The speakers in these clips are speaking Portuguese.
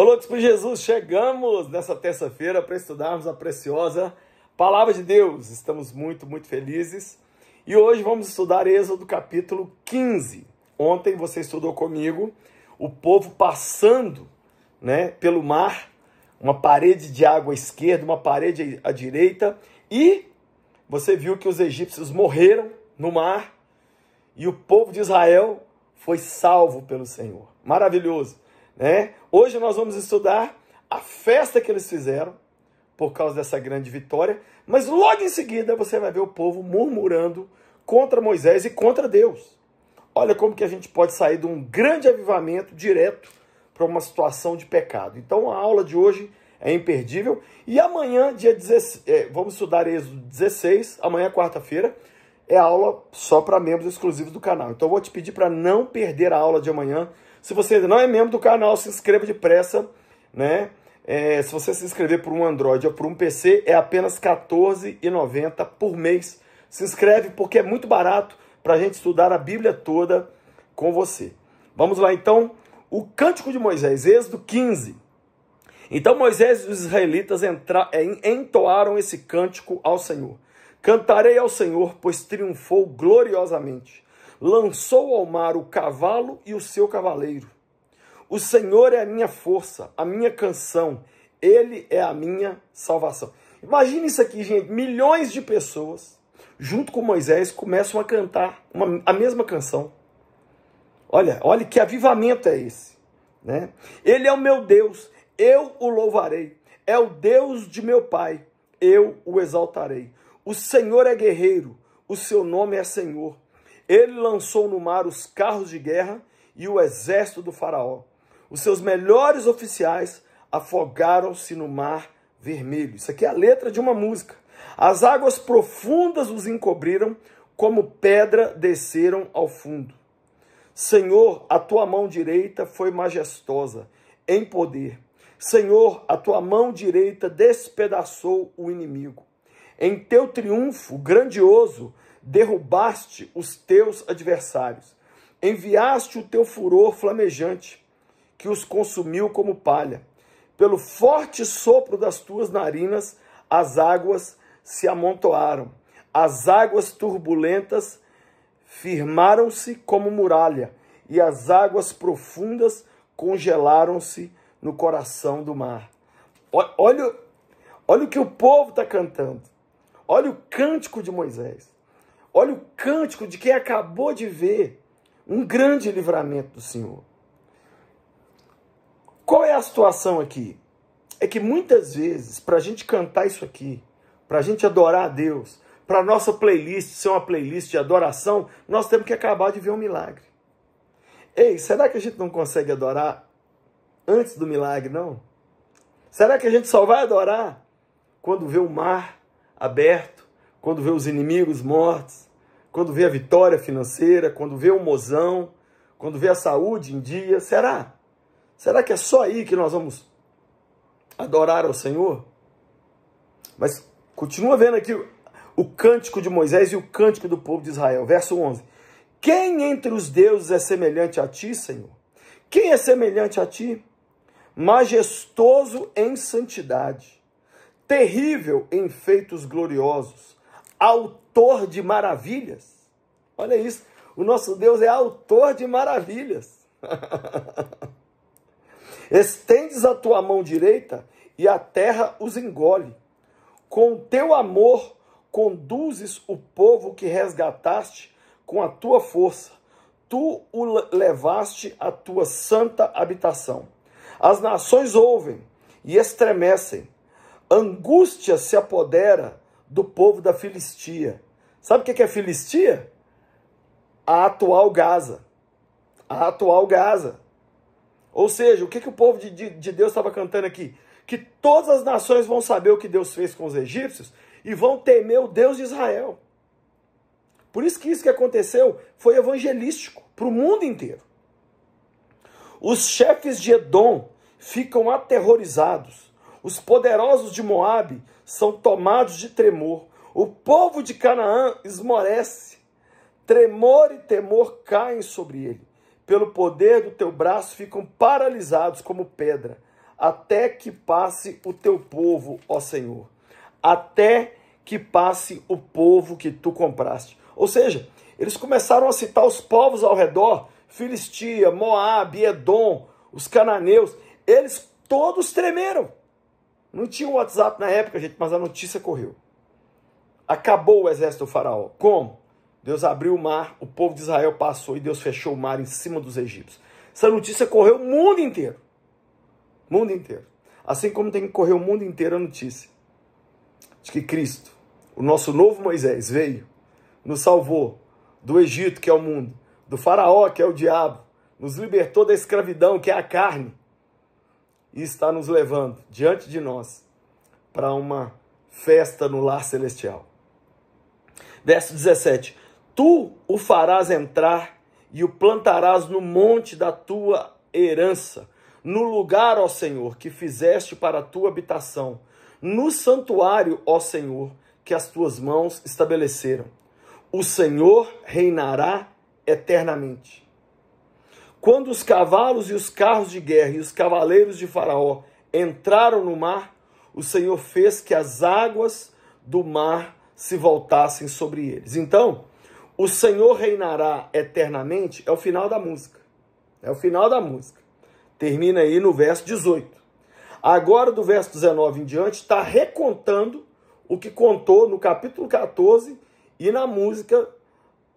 Ô Lucas, por Jesus, chegamos nessa terça-feira para estudarmos a preciosa Palavra de Deus. Estamos muito, muito felizes. E hoje vamos estudar Êxodo capítulo 15. Ontem você estudou comigo o povo passando né, pelo mar, uma parede de água à esquerda, uma parede à direita, e você viu que os egípcios morreram no mar e o povo de Israel foi salvo pelo Senhor. Maravilhoso. Né? Hoje nós vamos estudar a festa que eles fizeram por causa dessa grande vitória, mas logo em seguida você vai ver o povo murmurando contra Moisés e contra Deus. Olha como que a gente pode sair de um grande avivamento direto para uma situação de pecado. Então a aula de hoje é imperdível. E amanhã, dia 16, é, vamos estudar Êxodo 16, amanhã, quarta-feira, é aula só para membros exclusivos do canal. Então eu vou te pedir para não perder a aula de amanhã. Se você ainda não é membro do canal, se inscreva depressa, né? É, se você se inscrever por um Android ou por um PC, é apenas R$14,90 por mês. Se inscreve porque é muito barato para a gente estudar a Bíblia toda com você. Vamos lá então, o Cântico de Moisés, Êxodo 15. Então Moisés e os israelitas entra... É, entoaram esse cântico ao Senhor. Cantarei ao Senhor, pois triunfou gloriosamente lançou ao mar o cavalo e o seu cavaleiro. O Senhor é a minha força, a minha canção, ele é a minha salvação. Imagina isso aqui, gente, milhões de pessoas junto com Moisés começam a cantar uma, a mesma canção. Olha, olha que avivamento é esse, né? Ele é o meu Deus, eu o louvarei. É o Deus de meu pai, eu o exaltarei. O Senhor é guerreiro, o seu nome é Senhor. Ele lançou no mar os carros de guerra e o exército do Faraó. Os seus melhores oficiais afogaram-se no mar vermelho. Isso aqui é a letra de uma música. As águas profundas os encobriram, como pedra desceram ao fundo. Senhor, a tua mão direita foi majestosa em poder. Senhor, a tua mão direita despedaçou o inimigo. Em teu triunfo grandioso, derrubaste os teus adversários, enviaste o teu furor flamejante, que os consumiu como palha. Pelo forte sopro das tuas narinas, as águas se amontoaram, as águas turbulentas firmaram-se como muralha, e as águas profundas congelaram-se no coração do mar. Olha, olha o que o povo está cantando. Olha o cântico de Moisés. Olha o cântico de quem acabou de ver um grande livramento do Senhor. Qual é a situação aqui? É que muitas vezes, para a gente cantar isso aqui, para a gente adorar a Deus, para a nossa playlist ser uma playlist de adoração, nós temos que acabar de ver um milagre. Ei, será que a gente não consegue adorar antes do milagre, não? Será que a gente só vai adorar quando vê o mar aberto, quando vê os inimigos mortos, quando vê a vitória financeira, quando vê o mozão, quando vê a saúde em dia? Será? Será que é só aí que nós vamos adorar ao Senhor? Mas continua vendo aqui o cântico de Moisés e o cântico do povo de Israel. Verso 11. Quem entre os deuses é semelhante a ti, Senhor? Quem é semelhante a ti? Majestoso em santidade, terrível em feitos gloriosos, autor de maravilhas. Olha isso. O nosso Deus é autor de maravilhas. Estendes a tua mão direita e a terra os engole. Com teu amor conduzes o povo que resgataste com a tua força. Tu o levaste à tua santa habitação. As nações ouvem e estremecem. Angústia se apodera do povo da Filistia. Sabe o que é Filistia? A atual Gaza. A atual Gaza. Ou seja, o que, que o povo de, de, de Deus estava cantando aqui? Que todas as nações vão saber o que Deus fez com os egípcios e vão temer o Deus de Israel. Por isso que isso que aconteceu foi evangelístico para o mundo inteiro. Os chefes de Edom ficam aterrorizados. Os poderosos de Moabe são tomados de tremor. O povo de Canaã esmorece. Tremor e temor caem sobre ele. Pelo poder do teu braço ficam paralisados como pedra, até que passe o teu povo, ó Senhor. Até que passe o povo que tu compraste. Ou seja, eles começaram a citar os povos ao redor: Filistia, Moab, Edom, os cananeus. Eles todos tremeram. Não tinha o WhatsApp na época, gente, mas a notícia correu. Acabou o exército do faraó. Como? Deus abriu o mar, o povo de Israel passou e Deus fechou o mar em cima dos egípcios. Essa notícia correu o mundo inteiro. Mundo inteiro. Assim como tem que correr o mundo inteiro a notícia de que Cristo, o nosso novo Moisés, veio, nos salvou do Egito, que é o mundo, do Faraó, que é o diabo, nos libertou da escravidão, que é a carne, e está nos levando diante de nós para uma festa no lar celestial. Verso 17: Tu o farás entrar e o plantarás no monte da tua herança, no lugar, ó Senhor, que fizeste para a tua habitação, no santuário, ó Senhor, que as tuas mãos estabeleceram. O Senhor reinará eternamente. Quando os cavalos e os carros de guerra e os cavaleiros de Faraó entraram no mar, o Senhor fez que as águas do mar se voltassem sobre eles. Então, o Senhor reinará eternamente é o final da música. É o final da música. Termina aí no verso 18. Agora, do verso 19 em diante, está recontando o que contou no capítulo 14 e na música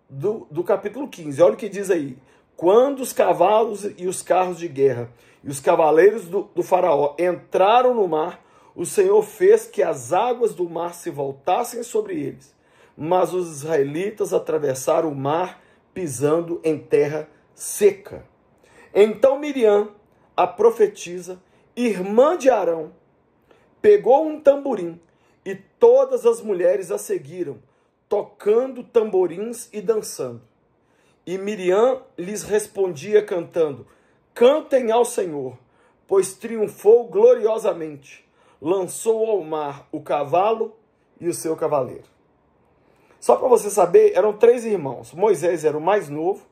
do, do capítulo 15. Olha o que diz aí. Quando os cavalos e os carros de guerra e os cavaleiros do, do faraó entraram no mar, o Senhor fez que as águas do mar se voltassem sobre eles. Mas os israelitas atravessaram o mar pisando em terra seca. Então Miriam, a profetisa, irmã de Arão, pegou um tamborim e todas as mulheres a seguiram, tocando tamborins e dançando. E Miriam lhes respondia cantando: Cantem ao Senhor, pois triunfou gloriosamente. Lançou ao mar o cavalo e o seu cavaleiro. Só para você saber, eram três irmãos. Moisés era o mais novo,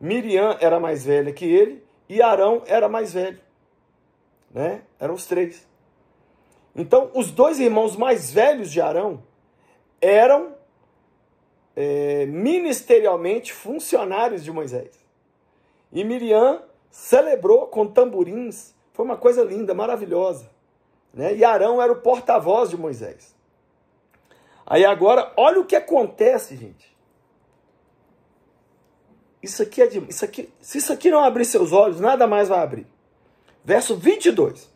Miriam era mais velha que ele e Arão era mais velho. Né? Eram os três. Então, os dois irmãos mais velhos de Arão eram é, ministerialmente funcionários de Moisés. E Miriam celebrou com tamborins, foi uma coisa linda, maravilhosa. Né? E Arão era o porta-voz de Moisés. Aí agora, olha o que acontece, gente. Isso aqui é de, isso aqui, se isso aqui não abrir seus olhos, nada mais vai abrir. Verso 22.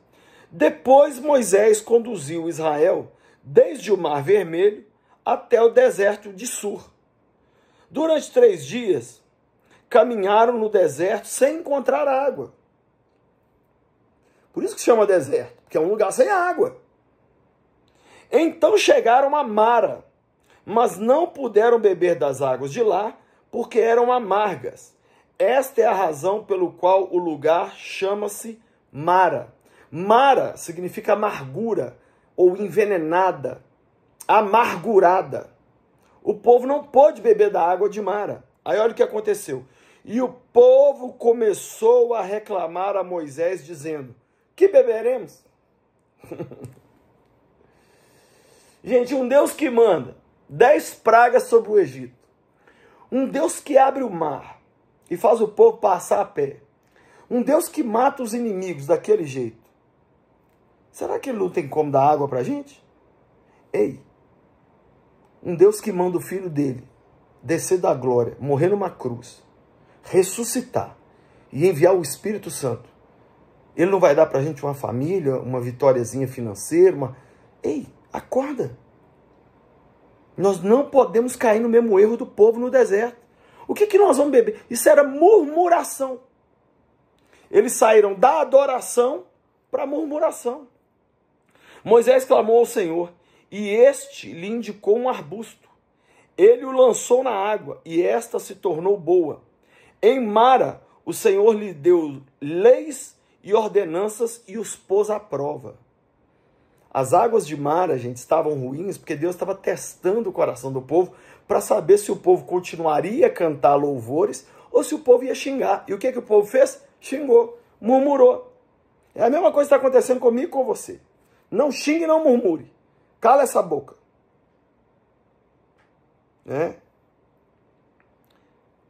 Depois Moisés conduziu Israel desde o Mar Vermelho até o deserto de Sur. Durante três dias, caminharam no deserto sem encontrar água. Por isso que se chama deserto, porque é um lugar sem água. Então chegaram a Mara, mas não puderam beber das águas de lá, porque eram amargas. Esta é a razão pelo qual o lugar chama-se Mara. Mara significa amargura ou envenenada amargurada. O povo não pôde beber da água de Mara. Aí olha o que aconteceu. E o povo começou a reclamar a Moisés, dizendo: Que beberemos? Gente, um Deus que manda dez pragas sobre o Egito, um Deus que abre o mar e faz o povo passar a pé, um Deus que mata os inimigos daquele jeito. Será que ele não tem como dar água para gente? Ei! Um Deus que manda o filho dele descer da glória, morrer numa cruz, ressuscitar e enviar o Espírito Santo. Ele não vai dar para a gente uma família, uma vitóriazinha financeira, uma... Ei, acorda! Nós não podemos cair no mesmo erro do povo no deserto. O que, que nós vamos beber? Isso era murmuração. Eles saíram da adoração para murmuração. Moisés clamou ao Senhor e este lhe indicou um arbusto. Ele o lançou na água, e esta se tornou boa. Em Mara, o Senhor lhe deu leis e ordenanças e os pôs à prova. As águas de Mara, gente, estavam ruins porque Deus estava testando o coração do povo para saber se o povo continuaria a cantar louvores ou se o povo ia xingar. E o que, que o povo fez? Xingou, murmurou. É a mesma coisa que está acontecendo comigo e com você. Não xingue, não murmure. Cala essa boca. Né?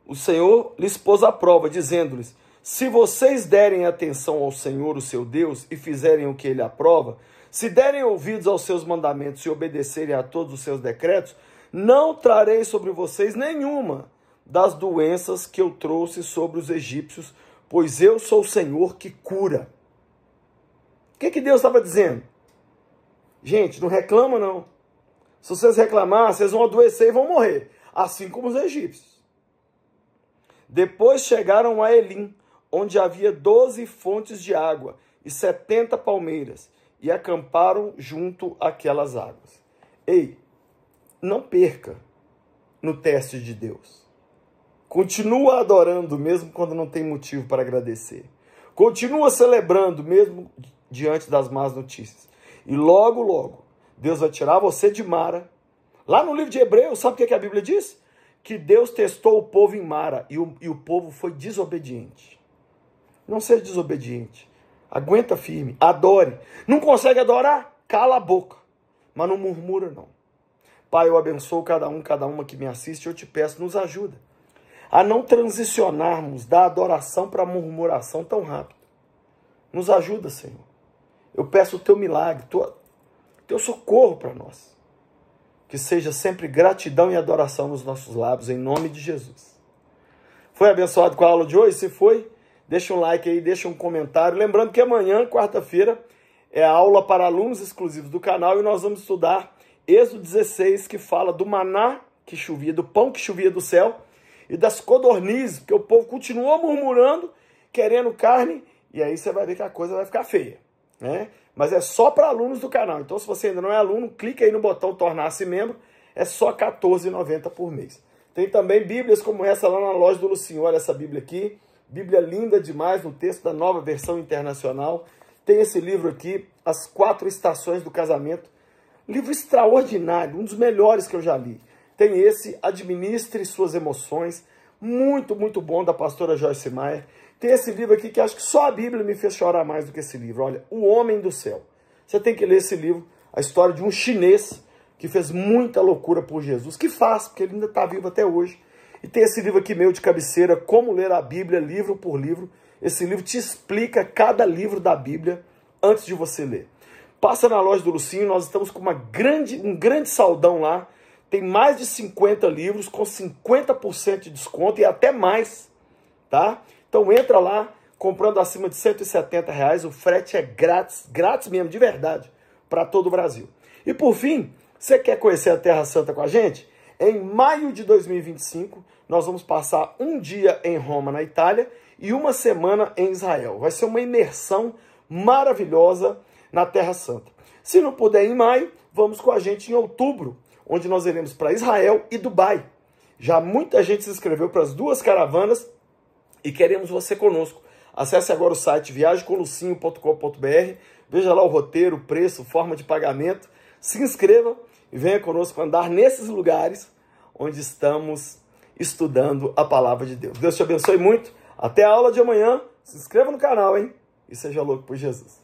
O Senhor lhes pôs a prova, dizendo-lhes: Se vocês derem atenção ao Senhor, o seu Deus, e fizerem o que ele aprova, se derem ouvidos aos seus mandamentos e obedecerem a todos os seus decretos, não trarei sobre vocês nenhuma das doenças que eu trouxe sobre os egípcios, pois eu sou o Senhor que cura. O que, que Deus estava dizendo? Gente, não reclama não. Se vocês reclamarem, vocês vão adoecer e vão morrer, assim como os egípcios. Depois chegaram a Elim, onde havia doze fontes de água e setenta palmeiras, e acamparam junto àquelas águas. Ei, não perca no teste de Deus. Continua adorando, mesmo quando não tem motivo para agradecer. Continua celebrando, mesmo diante das más notícias. E logo, logo, Deus vai tirar você de Mara. Lá no livro de Hebreus, sabe o que a Bíblia diz? Que Deus testou o povo em Mara e o, e o povo foi desobediente. Não seja desobediente. Aguenta firme, adore. Não consegue adorar? Cala a boca. Mas não murmura, não. Pai, eu abençoo cada um, cada uma que me assiste. Eu te peço, nos ajuda a não transicionarmos da adoração para a murmuração tão rápido. Nos ajuda, Senhor. Eu peço o teu milagre, tua, teu socorro para nós. Que seja sempre gratidão e adoração nos nossos lábios, em nome de Jesus. Foi abençoado com a aula de hoje? Se foi, deixa um like aí, deixa um comentário. Lembrando que amanhã, quarta-feira, é a aula para alunos exclusivos do canal e nós vamos estudar Êxodo 16, que fala do maná que chovia, do pão que chovia do céu e das codornizes, porque o povo continuou murmurando, querendo carne, e aí você vai ver que a coisa vai ficar feia né? Mas é só para alunos do canal. Então, se você ainda não é aluno, clique aí no botão tornar-se membro. É só R$14,90 por mês. Tem também bíblias como essa lá na loja do Lucinho. Olha essa bíblia aqui. Bíblia linda demais, no texto da nova versão internacional. Tem esse livro aqui, As Quatro Estações do Casamento. Livro extraordinário, um dos melhores que eu já li. Tem esse, Administre Suas Emoções. Muito, muito bom, da pastora Joyce Meyer. Tem esse livro aqui que acho que só a Bíblia me fez chorar mais do que esse livro. Olha, O Homem do Céu. Você tem que ler esse livro, a história de um chinês que fez muita loucura por Jesus. Que faz, porque ele ainda está vivo até hoje. E tem esse livro aqui meu de cabeceira, Como Ler a Bíblia, livro por livro. Esse livro te explica cada livro da Bíblia antes de você ler. Passa na loja do Lucinho, nós estamos com uma grande, um grande saldão lá. Tem mais de 50 livros com 50% de desconto e até mais, tá? Então entra lá, comprando acima de 170 reais, o frete é grátis, grátis mesmo, de verdade, para todo o Brasil. E por fim, você quer conhecer a Terra Santa com a gente? Em maio de 2025, nós vamos passar um dia em Roma, na Itália, e uma semana em Israel. Vai ser uma imersão maravilhosa na Terra Santa. Se não puder em maio, vamos com a gente em outubro, onde nós iremos para Israel e Dubai. Já muita gente se inscreveu para as duas caravanas e queremos você conosco. Acesse agora o site viagemcolucinho.com.br, veja lá o roteiro, o preço, forma de pagamento, se inscreva e venha conosco andar nesses lugares onde estamos estudando a palavra de Deus. Deus te abençoe muito. Até a aula de amanhã. Se inscreva no canal, hein? E seja louco por Jesus.